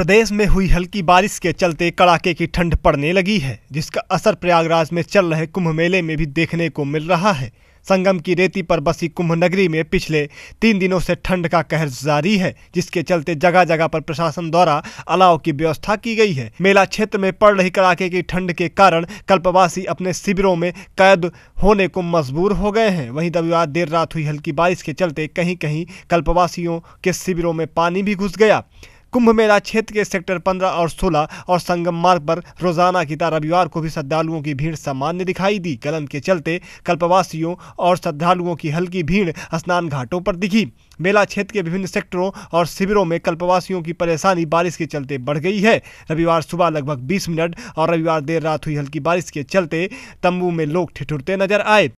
प्रदेश में हुई हल्की बारिश के चलते कड़ाके की ठंड पड़ने लगी है जिसका असर प्रयागराज में चल रहे कुंभ मेले में भी देखने को मिल रहा है संगम की रेती पर बसी कुंभ नगरी में पिछले तीन दिनों से ठंड का कहर जारी है जिसके चलते जगह जगह पर प्रशासन द्वारा अलाव की व्यवस्था की गई है मेला क्षेत्र में पड़ रही कड़ाके की ठंड के कारण कल्पवासी अपने शिविरों में कैद होने को मजबूर हो गए हैं वहीं रविवार देर रात हुई हल्की बारिश के चलते कहीं कहीं कल्पवासियों के शिविरों में पानी भी घुस गया कुंभ मेला क्षेत्र के सेक्टर 15 और 16 और संगम मार्ग पर रोजाना की तरह रविवार को भी श्रद्धालुओं की भीड़ सामान्य दिखाई दी गलन के चलते कल्पवासियों और श्रद्धालुओं की हल्की भीड़ स्नान घाटों पर दिखी मेला क्षेत्र के विभिन्न सेक्टरों और शिविरों में कल्पवासियों की परेशानी बारिश के चलते बढ़ गई है रविवार सुबह लगभग 20 मिनट और रविवार देर रात हुई हल्की बारिश के चलते तंबू में लोग ठिठुरते नजर आए